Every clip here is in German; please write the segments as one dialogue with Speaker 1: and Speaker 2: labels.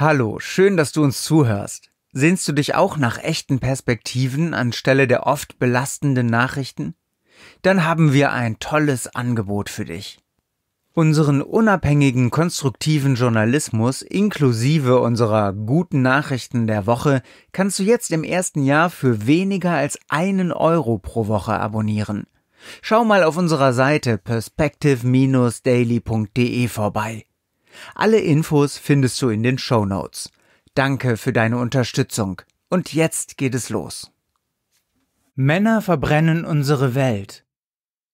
Speaker 1: Hallo, schön, dass du uns zuhörst. Sehnst du dich auch nach echten Perspektiven anstelle der oft belastenden Nachrichten? Dann haben wir ein tolles Angebot für dich. Unseren unabhängigen konstruktiven Journalismus inklusive unserer guten Nachrichten der Woche kannst du jetzt im ersten Jahr für weniger als einen Euro pro Woche abonnieren. Schau mal auf unserer Seite perspective-daily.de vorbei. Alle Infos findest du in den Show Notes. Danke für deine Unterstützung. Und jetzt geht es los. Männer verbrennen unsere Welt.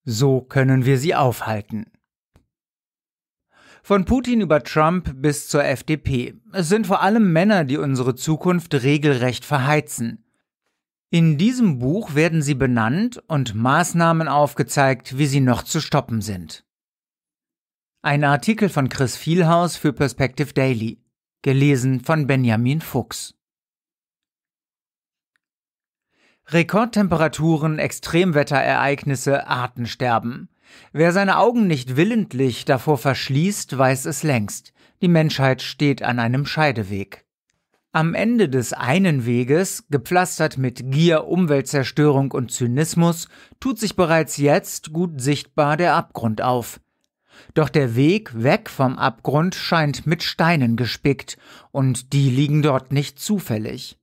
Speaker 1: So können wir sie aufhalten. Von Putin über Trump bis zur FDP. Es sind vor allem Männer, die unsere Zukunft regelrecht verheizen. In diesem Buch werden sie benannt und Maßnahmen aufgezeigt, wie sie noch zu stoppen sind. Ein Artikel von Chris Vielhaus für Perspective Daily, gelesen von Benjamin Fuchs. Rekordtemperaturen, Extremwetterereignisse, Artensterben. Wer seine Augen nicht willentlich davor verschließt, weiß es längst. Die Menschheit steht an einem Scheideweg. Am Ende des einen Weges, gepflastert mit Gier, Umweltzerstörung und Zynismus, tut sich bereits jetzt gut sichtbar der Abgrund auf. Doch der Weg weg vom Abgrund scheint mit Steinen gespickt, und die liegen dort nicht zufällig.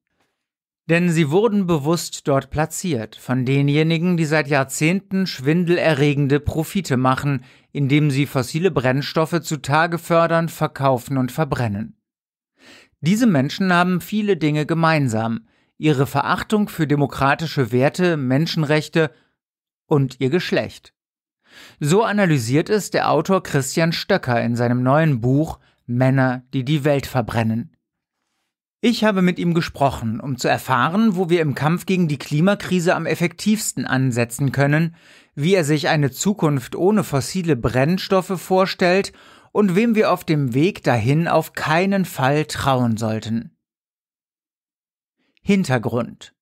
Speaker 1: Denn sie wurden bewusst dort platziert, von denjenigen, die seit Jahrzehnten schwindelerregende Profite machen, indem sie fossile Brennstoffe zutage fördern, verkaufen und verbrennen. Diese Menschen haben viele Dinge gemeinsam, ihre Verachtung für demokratische Werte, Menschenrechte und ihr Geschlecht. So analysiert es der Autor Christian Stöcker in seinem neuen Buch Männer, die die Welt verbrennen. Ich habe mit ihm gesprochen, um zu erfahren, wo wir im Kampf gegen die Klimakrise am effektivsten ansetzen können, wie er sich eine Zukunft ohne fossile Brennstoffe vorstellt und wem wir auf dem Weg dahin auf keinen Fall trauen sollten. Hintergrund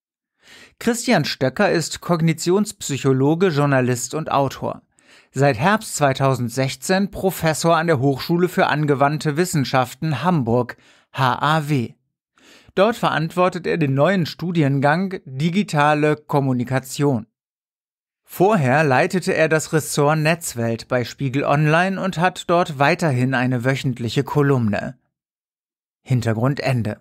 Speaker 1: Christian Stöcker ist Kognitionspsychologe, Journalist und Autor seit Herbst 2016 Professor an der Hochschule für angewandte Wissenschaften Hamburg, HAW. Dort verantwortet er den neuen Studiengang Digitale Kommunikation. Vorher leitete er das Ressort Netzwelt bei Spiegel Online und hat dort weiterhin eine wöchentliche Kolumne. Hintergrund Ende.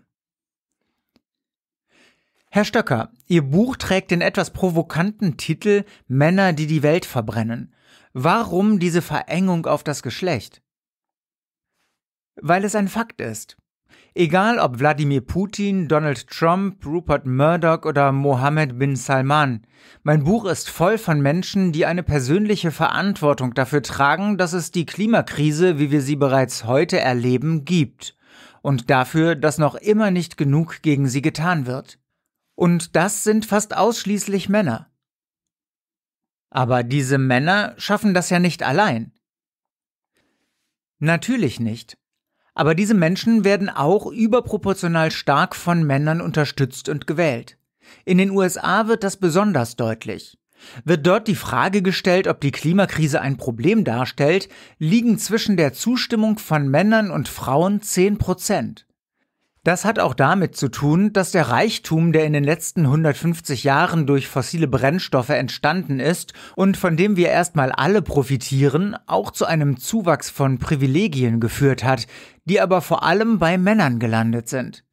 Speaker 1: Herr Stöcker, Ihr Buch trägt den etwas provokanten Titel Männer, die die Welt verbrennen. Warum diese Verengung auf das Geschlecht? Weil es ein Fakt ist. Egal ob Wladimir Putin, Donald Trump, Rupert Murdoch oder Mohammed bin Salman, mein Buch ist voll von Menschen, die eine persönliche Verantwortung dafür tragen, dass es die Klimakrise, wie wir sie bereits heute erleben, gibt und dafür, dass noch immer nicht genug gegen sie getan wird. Und das sind fast ausschließlich Männer. Aber diese Männer schaffen das ja nicht allein. Natürlich nicht. Aber diese Menschen werden auch überproportional stark von Männern unterstützt und gewählt. In den USA wird das besonders deutlich. Wird dort die Frage gestellt, ob die Klimakrise ein Problem darstellt, liegen zwischen der Zustimmung von Männern und Frauen 10 Prozent. Das hat auch damit zu tun, dass der Reichtum, der in den letzten 150 Jahren durch fossile Brennstoffe entstanden ist und von dem wir erstmal alle profitieren, auch zu einem Zuwachs von Privilegien geführt hat, die aber vor allem bei Männern gelandet sind.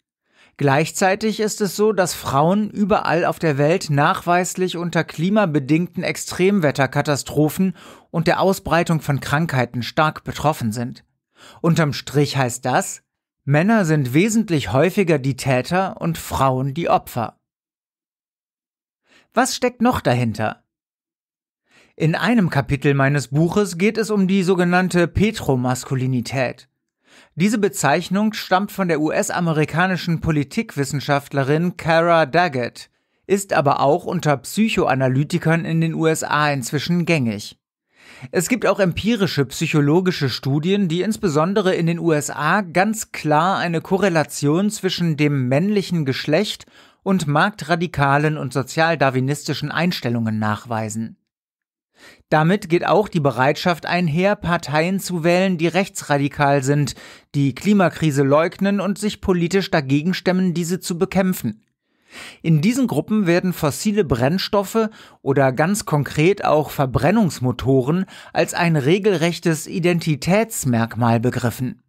Speaker 1: Gleichzeitig ist es so, dass Frauen überall auf der Welt nachweislich unter klimabedingten Extremwetterkatastrophen und der Ausbreitung von Krankheiten stark betroffen sind. Unterm Strich heißt das, Männer sind wesentlich häufiger die Täter und Frauen die Opfer. Was steckt noch dahinter? In einem Kapitel meines Buches geht es um die sogenannte Petromaskulinität. Diese Bezeichnung stammt von der US-amerikanischen Politikwissenschaftlerin Cara Daggett, ist aber auch unter Psychoanalytikern in den USA inzwischen gängig. Es gibt auch empirische psychologische Studien, die insbesondere in den USA ganz klar eine Korrelation zwischen dem männlichen Geschlecht und marktradikalen und sozialdarwinistischen Einstellungen nachweisen. Damit geht auch die Bereitschaft einher, Parteien zu wählen, die rechtsradikal sind, die Klimakrise leugnen und sich politisch dagegen stemmen, diese zu bekämpfen. In diesen Gruppen werden fossile Brennstoffe oder ganz konkret auch Verbrennungsmotoren als ein regelrechtes Identitätsmerkmal begriffen.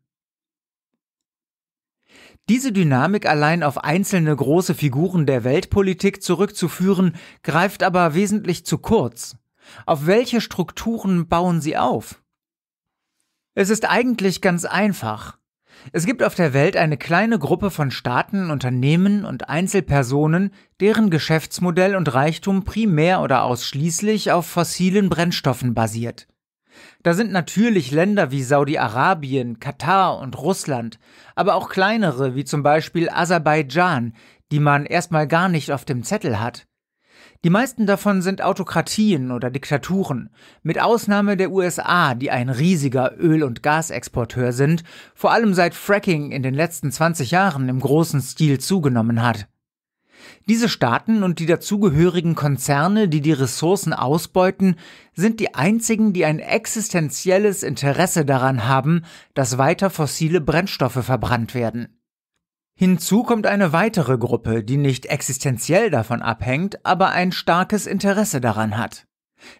Speaker 1: Diese Dynamik allein auf einzelne große Figuren der Weltpolitik zurückzuführen, greift aber wesentlich zu kurz. Auf welche Strukturen bauen sie auf? Es ist eigentlich ganz einfach. Es gibt auf der Welt eine kleine Gruppe von Staaten, Unternehmen und Einzelpersonen, deren Geschäftsmodell und Reichtum primär oder ausschließlich auf fossilen Brennstoffen basiert. Da sind natürlich Länder wie Saudi-Arabien, Katar und Russland, aber auch kleinere wie zum Beispiel Aserbaidschan, die man erstmal gar nicht auf dem Zettel hat. Die meisten davon sind Autokratien oder Diktaturen, mit Ausnahme der USA, die ein riesiger Öl- und Gasexporteur sind, vor allem seit Fracking in den letzten 20 Jahren im großen Stil zugenommen hat. Diese Staaten und die dazugehörigen Konzerne, die die Ressourcen ausbeuten, sind die einzigen, die ein existenzielles Interesse daran haben, dass weiter fossile Brennstoffe verbrannt werden. Hinzu kommt eine weitere Gruppe, die nicht existenziell davon abhängt, aber ein starkes Interesse daran hat.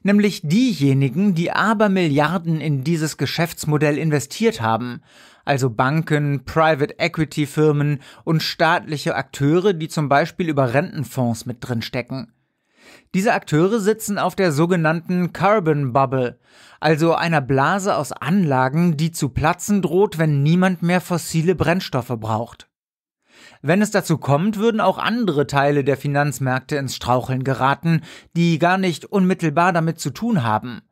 Speaker 1: Nämlich diejenigen, die aber Milliarden in dieses Geschäftsmodell investiert haben, also Banken, Private Equity Firmen und staatliche Akteure, die zum Beispiel über Rentenfonds mit drin stecken. Diese Akteure sitzen auf der sogenannten Carbon Bubble, also einer Blase aus Anlagen, die zu platzen droht, wenn niemand mehr fossile Brennstoffe braucht. Wenn es dazu kommt, würden auch andere Teile der Finanzmärkte ins Straucheln geraten, die gar nicht unmittelbar damit zu tun haben.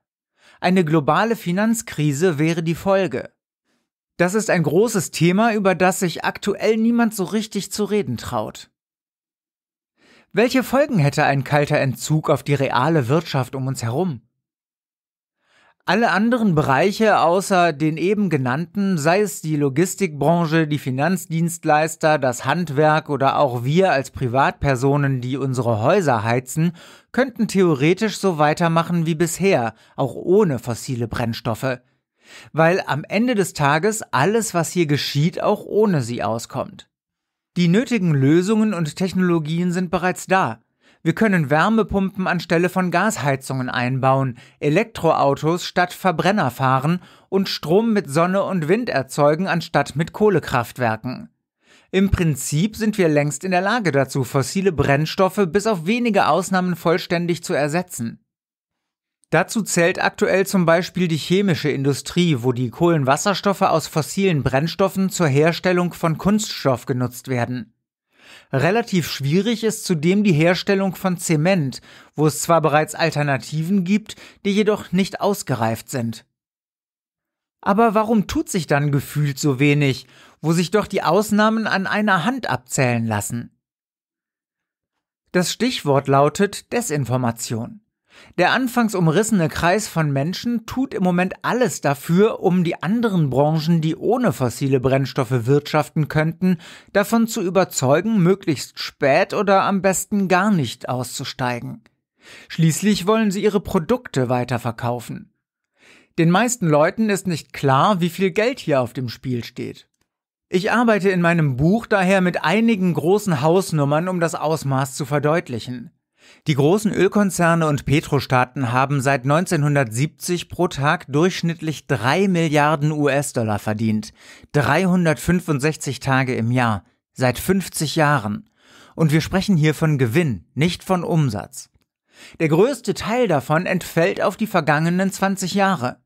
Speaker 1: Eine globale Finanzkrise wäre die Folge. Das ist ein großes Thema, über das sich aktuell niemand so richtig zu reden traut. Welche Folgen hätte ein kalter Entzug auf die reale Wirtschaft um uns herum? Alle anderen Bereiche außer den eben genannten, sei es die Logistikbranche, die Finanzdienstleister, das Handwerk oder auch wir als Privatpersonen, die unsere Häuser heizen, könnten theoretisch so weitermachen wie bisher, auch ohne fossile Brennstoffe. Weil am Ende des Tages alles, was hier geschieht, auch ohne sie auskommt. Die nötigen Lösungen und Technologien sind bereits da. Wir können Wärmepumpen anstelle von Gasheizungen einbauen, Elektroautos statt Verbrenner fahren und Strom mit Sonne und Wind erzeugen anstatt mit Kohlekraftwerken. Im Prinzip sind wir längst in der Lage dazu, fossile Brennstoffe bis auf wenige Ausnahmen vollständig zu ersetzen. Dazu zählt aktuell zum Beispiel die chemische Industrie, wo die Kohlenwasserstoffe aus fossilen Brennstoffen zur Herstellung von Kunststoff genutzt werden. Relativ schwierig ist zudem die Herstellung von Zement, wo es zwar bereits Alternativen gibt, die jedoch nicht ausgereift sind. Aber warum tut sich dann gefühlt so wenig, wo sich doch die Ausnahmen an einer Hand abzählen lassen? Das Stichwort lautet Desinformation. Der anfangs umrissene Kreis von Menschen tut im Moment alles dafür, um die anderen Branchen, die ohne fossile Brennstoffe wirtschaften könnten, davon zu überzeugen, möglichst spät oder am besten gar nicht auszusteigen. Schließlich wollen sie ihre Produkte weiterverkaufen. Den meisten Leuten ist nicht klar, wie viel Geld hier auf dem Spiel steht. Ich arbeite in meinem Buch daher mit einigen großen Hausnummern, um das Ausmaß zu verdeutlichen. Die großen Ölkonzerne und Petrostaaten haben seit 1970 pro Tag durchschnittlich 3 Milliarden US-Dollar verdient, 365 Tage im Jahr, seit 50 Jahren. Und wir sprechen hier von Gewinn, nicht von Umsatz. Der größte Teil davon entfällt auf die vergangenen 20 Jahre.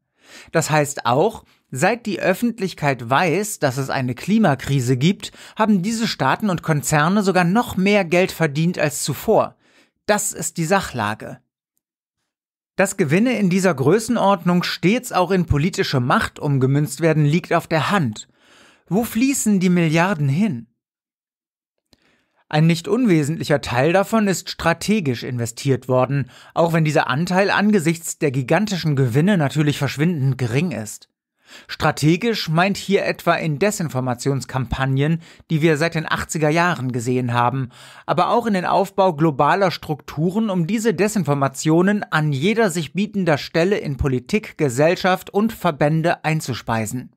Speaker 1: Das heißt auch, Seit die Öffentlichkeit weiß, dass es eine Klimakrise gibt, haben diese Staaten und Konzerne sogar noch mehr Geld verdient als zuvor. Das ist die Sachlage. Dass Gewinne in dieser Größenordnung stets auch in politische Macht umgemünzt werden, liegt auf der Hand. Wo fließen die Milliarden hin? Ein nicht unwesentlicher Teil davon ist strategisch investiert worden, auch wenn dieser Anteil angesichts der gigantischen Gewinne natürlich verschwindend gering ist. Strategisch meint hier etwa in Desinformationskampagnen, die wir seit den 80er Jahren gesehen haben, aber auch in den Aufbau globaler Strukturen, um diese Desinformationen an jeder sich bietender Stelle in Politik, Gesellschaft und Verbände einzuspeisen.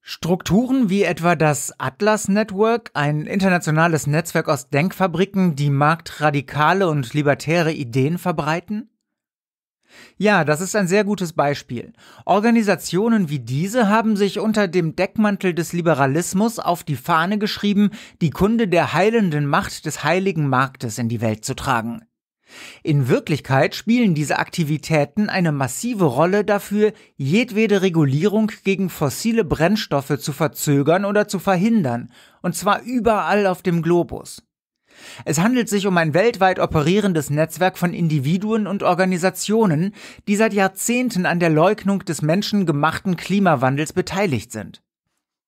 Speaker 1: Strukturen wie etwa das Atlas Network, ein internationales Netzwerk aus Denkfabriken, die marktradikale und libertäre Ideen verbreiten? Ja, das ist ein sehr gutes Beispiel. Organisationen wie diese haben sich unter dem Deckmantel des Liberalismus auf die Fahne geschrieben, die Kunde der heilenden Macht des heiligen Marktes in die Welt zu tragen. In Wirklichkeit spielen diese Aktivitäten eine massive Rolle dafür, jedwede Regulierung gegen fossile Brennstoffe zu verzögern oder zu verhindern, und zwar überall auf dem Globus. Es handelt sich um ein weltweit operierendes Netzwerk von Individuen und Organisationen, die seit Jahrzehnten an der Leugnung des menschengemachten Klimawandels beteiligt sind.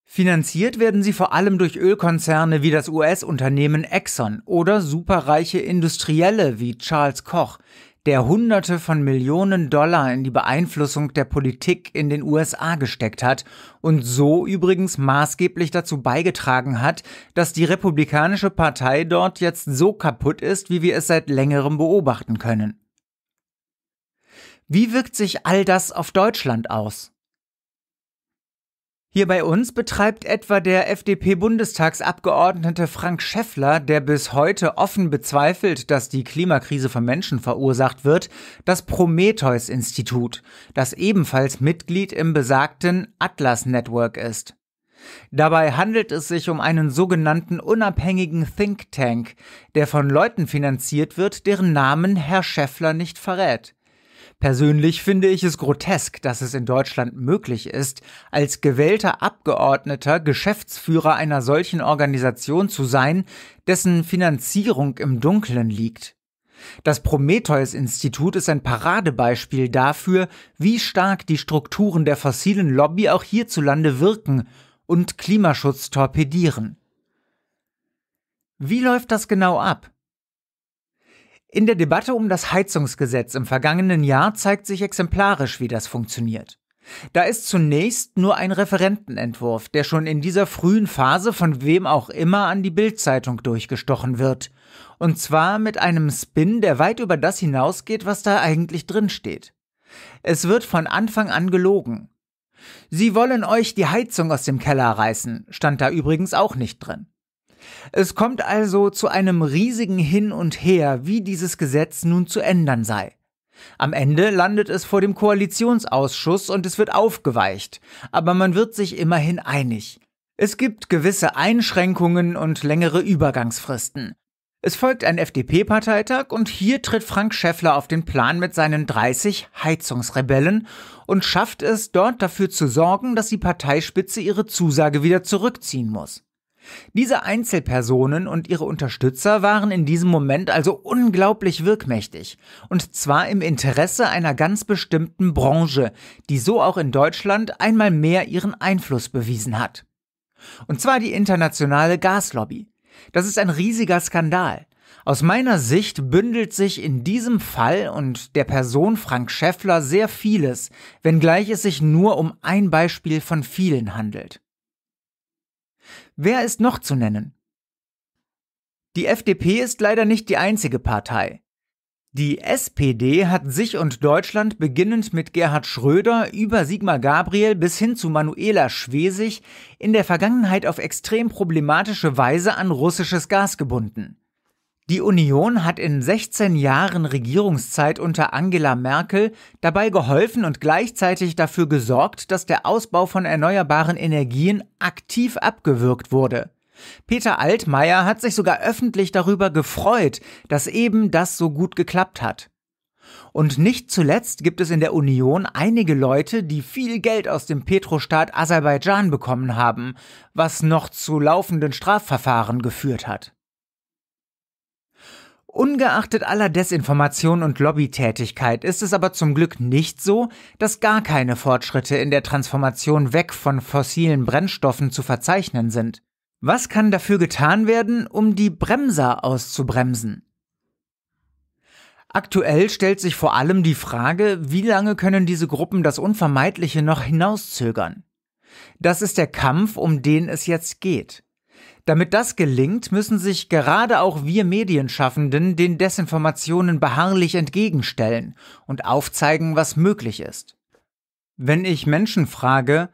Speaker 1: Finanziert werden sie vor allem durch Ölkonzerne wie das US-Unternehmen Exxon oder superreiche Industrielle wie Charles Koch, der Hunderte von Millionen Dollar in die Beeinflussung der Politik in den USA gesteckt hat und so übrigens maßgeblich dazu beigetragen hat, dass die Republikanische Partei dort jetzt so kaputt ist, wie wir es seit längerem beobachten können. Wie wirkt sich all das auf Deutschland aus? Hier bei uns betreibt etwa der FDP-Bundestagsabgeordnete Frank Schäffler, der bis heute offen bezweifelt, dass die Klimakrise von Menschen verursacht wird, das Prometheus-Institut, das ebenfalls Mitglied im besagten Atlas-Network ist. Dabei handelt es sich um einen sogenannten unabhängigen Think Tank, der von Leuten finanziert wird, deren Namen Herr Schäffler nicht verrät. Persönlich finde ich es grotesk, dass es in Deutschland möglich ist, als gewählter Abgeordneter Geschäftsführer einer solchen Organisation zu sein, dessen Finanzierung im Dunkeln liegt. Das Prometheus-Institut ist ein Paradebeispiel dafür, wie stark die Strukturen der fossilen Lobby auch hierzulande wirken und Klimaschutz torpedieren. Wie läuft das genau ab? In der Debatte um das Heizungsgesetz im vergangenen Jahr zeigt sich exemplarisch, wie das funktioniert. Da ist zunächst nur ein Referentenentwurf, der schon in dieser frühen Phase von wem auch immer an die Bildzeitung durchgestochen wird. Und zwar mit einem Spin, der weit über das hinausgeht, was da eigentlich drin steht. Es wird von Anfang an gelogen. Sie wollen euch die Heizung aus dem Keller reißen, stand da übrigens auch nicht drin. Es kommt also zu einem riesigen Hin und Her, wie dieses Gesetz nun zu ändern sei. Am Ende landet es vor dem Koalitionsausschuss und es wird aufgeweicht, aber man wird sich immerhin einig. Es gibt gewisse Einschränkungen und längere Übergangsfristen. Es folgt ein FDP-Parteitag und hier tritt Frank Schäffler auf den Plan mit seinen 30 Heizungsrebellen und schafft es, dort dafür zu sorgen, dass die Parteispitze ihre Zusage wieder zurückziehen muss. Diese Einzelpersonen und ihre Unterstützer waren in diesem Moment also unglaublich wirkmächtig, und zwar im Interesse einer ganz bestimmten Branche, die so auch in Deutschland einmal mehr ihren Einfluss bewiesen hat. Und zwar die internationale Gaslobby. Das ist ein riesiger Skandal. Aus meiner Sicht bündelt sich in diesem Fall und der Person Frank Schäffler sehr vieles, wenngleich es sich nur um ein Beispiel von vielen handelt. Wer ist noch zu nennen? Die FDP ist leider nicht die einzige Partei. Die SPD hat sich und Deutschland beginnend mit Gerhard Schröder über Sigmar Gabriel bis hin zu Manuela Schwesig in der Vergangenheit auf extrem problematische Weise an russisches Gas gebunden. Die Union hat in 16 Jahren Regierungszeit unter Angela Merkel dabei geholfen und gleichzeitig dafür gesorgt, dass der Ausbau von erneuerbaren Energien aktiv abgewürgt wurde. Peter Altmaier hat sich sogar öffentlich darüber gefreut, dass eben das so gut geklappt hat. Und nicht zuletzt gibt es in der Union einige Leute, die viel Geld aus dem Petrostaat Aserbaidschan bekommen haben, was noch zu laufenden Strafverfahren geführt hat. Ungeachtet aller Desinformation und Lobbytätigkeit ist es aber zum Glück nicht so, dass gar keine Fortschritte in der Transformation weg von fossilen Brennstoffen zu verzeichnen sind. Was kann dafür getan werden, um die Bremser auszubremsen? Aktuell stellt sich vor allem die Frage, wie lange können diese Gruppen das Unvermeidliche noch hinauszögern? Das ist der Kampf, um den es jetzt geht. Damit das gelingt, müssen sich gerade auch wir Medienschaffenden den Desinformationen beharrlich entgegenstellen und aufzeigen, was möglich ist. Wenn ich Menschen frage,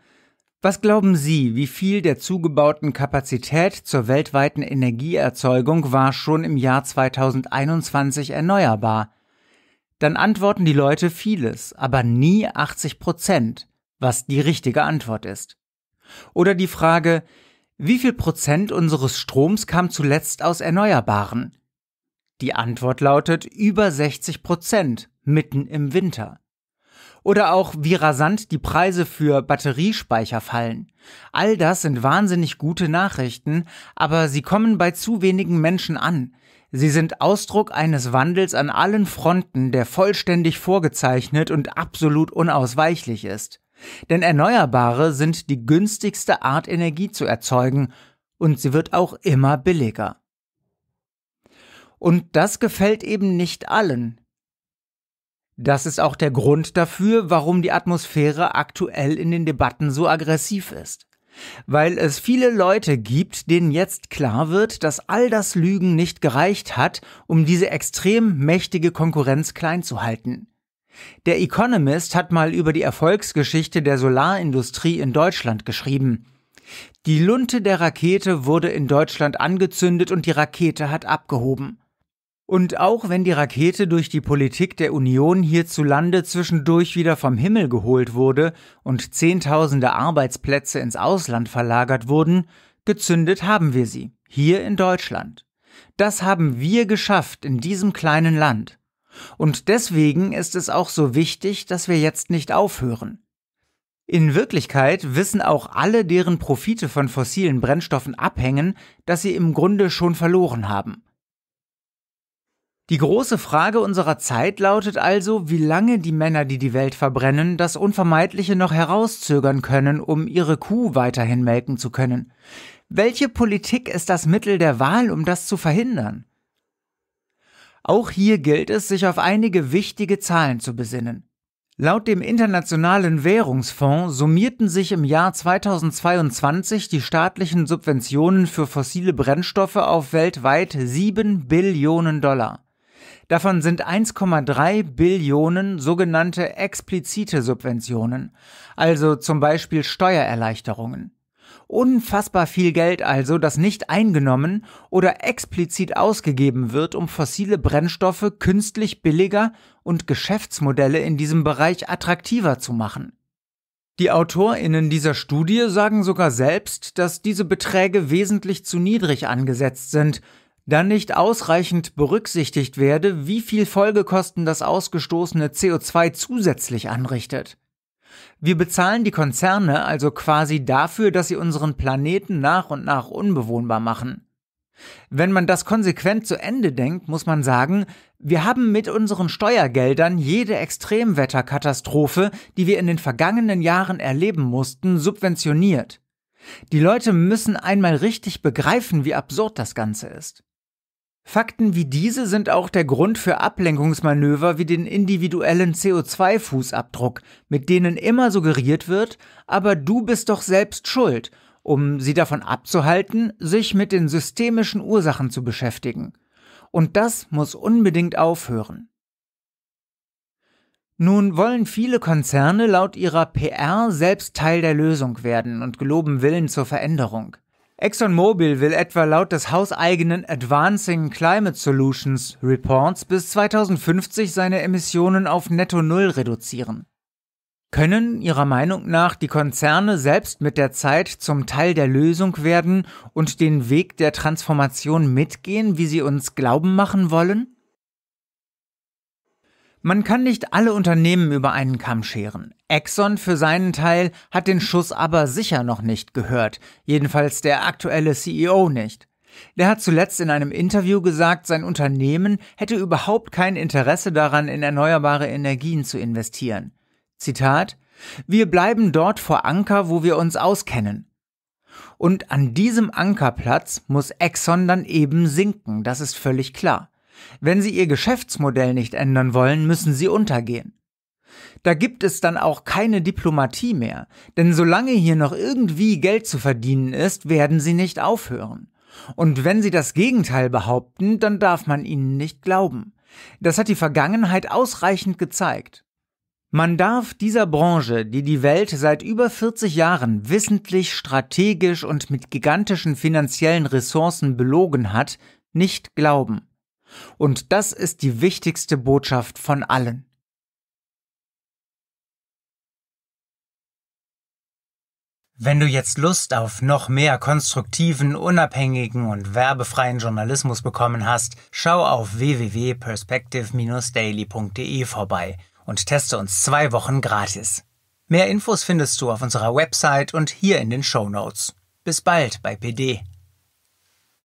Speaker 1: was glauben Sie, wie viel der zugebauten Kapazität zur weltweiten Energieerzeugung war schon im Jahr 2021 erneuerbar? Dann antworten die Leute vieles, aber nie 80 Prozent, was die richtige Antwort ist. Oder die Frage, wie viel Prozent unseres Stroms kam zuletzt aus Erneuerbaren? Die Antwort lautet über 60 Prozent mitten im Winter. Oder auch wie rasant die Preise für Batteriespeicher fallen. All das sind wahnsinnig gute Nachrichten, aber sie kommen bei zu wenigen Menschen an. Sie sind Ausdruck eines Wandels an allen Fronten, der vollständig vorgezeichnet und absolut unausweichlich ist. Denn Erneuerbare sind die günstigste Art, Energie zu erzeugen, und sie wird auch immer billiger. Und das gefällt eben nicht allen. Das ist auch der Grund dafür, warum die Atmosphäre aktuell in den Debatten so aggressiv ist. Weil es viele Leute gibt, denen jetzt klar wird, dass all das Lügen nicht gereicht hat, um diese extrem mächtige Konkurrenz klein zu halten. Der Economist hat mal über die Erfolgsgeschichte der Solarindustrie in Deutschland geschrieben. Die Lunte der Rakete wurde in Deutschland angezündet und die Rakete hat abgehoben. Und auch wenn die Rakete durch die Politik der Union hierzulande zwischendurch wieder vom Himmel geholt wurde und Zehntausende Arbeitsplätze ins Ausland verlagert wurden, gezündet haben wir sie, hier in Deutschland. Das haben wir geschafft in diesem kleinen Land. Und deswegen ist es auch so wichtig, dass wir jetzt nicht aufhören. In Wirklichkeit wissen auch alle, deren Profite von fossilen Brennstoffen abhängen, dass sie im Grunde schon verloren haben. Die große Frage unserer Zeit lautet also, wie lange die Männer, die die Welt verbrennen, das Unvermeidliche noch herauszögern können, um ihre Kuh weiterhin melken zu können. Welche Politik ist das Mittel der Wahl, um das zu verhindern? Auch hier gilt es, sich auf einige wichtige Zahlen zu besinnen. Laut dem Internationalen Währungsfonds summierten sich im Jahr 2022 die staatlichen Subventionen für fossile Brennstoffe auf weltweit 7 Billionen Dollar. Davon sind 1,3 Billionen sogenannte explizite Subventionen, also zum Beispiel Steuererleichterungen. Unfassbar viel Geld also, das nicht eingenommen oder explizit ausgegeben wird, um fossile Brennstoffe künstlich billiger und Geschäftsmodelle in diesem Bereich attraktiver zu machen. Die Autorinnen dieser Studie sagen sogar selbst, dass diese Beträge wesentlich zu niedrig angesetzt sind, da nicht ausreichend berücksichtigt werde, wie viel Folgekosten das ausgestoßene CO2 zusätzlich anrichtet. Wir bezahlen die Konzerne also quasi dafür, dass sie unseren Planeten nach und nach unbewohnbar machen. Wenn man das konsequent zu Ende denkt, muss man sagen, wir haben mit unseren Steuergeldern jede Extremwetterkatastrophe, die wir in den vergangenen Jahren erleben mussten, subventioniert. Die Leute müssen einmal richtig begreifen, wie absurd das Ganze ist. Fakten wie diese sind auch der Grund für Ablenkungsmanöver wie den individuellen CO2-Fußabdruck, mit denen immer suggeriert wird, aber du bist doch selbst schuld, um sie davon abzuhalten, sich mit den systemischen Ursachen zu beschäftigen. Und das muss unbedingt aufhören. Nun wollen viele Konzerne laut ihrer PR selbst Teil der Lösung werden und geloben Willen zur Veränderung. ExxonMobil will etwa laut des hauseigenen Advancing Climate Solutions Reports bis 2050 seine Emissionen auf Netto Null reduzieren. Können Ihrer Meinung nach die Konzerne selbst mit der Zeit zum Teil der Lösung werden und den Weg der Transformation mitgehen, wie sie uns glauben machen wollen? Man kann nicht alle Unternehmen über einen Kamm scheren. Exxon für seinen Teil hat den Schuss aber sicher noch nicht gehört, jedenfalls der aktuelle CEO nicht. Der hat zuletzt in einem Interview gesagt, sein Unternehmen hätte überhaupt kein Interesse daran, in erneuerbare Energien zu investieren. Zitat Wir bleiben dort vor Anker, wo wir uns auskennen. Und an diesem Ankerplatz muss Exxon dann eben sinken, das ist völlig klar. Wenn sie ihr Geschäftsmodell nicht ändern wollen, müssen sie untergehen. Da gibt es dann auch keine Diplomatie mehr, denn solange hier noch irgendwie Geld zu verdienen ist, werden sie nicht aufhören. Und wenn sie das Gegenteil behaupten, dann darf man ihnen nicht glauben. Das hat die Vergangenheit ausreichend gezeigt. Man darf dieser Branche, die die Welt seit über 40 Jahren wissentlich, strategisch und mit gigantischen finanziellen Ressourcen belogen hat, nicht glauben. Und das ist die wichtigste Botschaft von allen. Wenn du jetzt Lust auf noch mehr konstruktiven, unabhängigen und werbefreien Journalismus bekommen hast, schau auf www.perspective-daily.de vorbei und teste uns zwei Wochen gratis. Mehr Infos findest du auf unserer Website und hier in den Show Notes. Bis bald bei PD.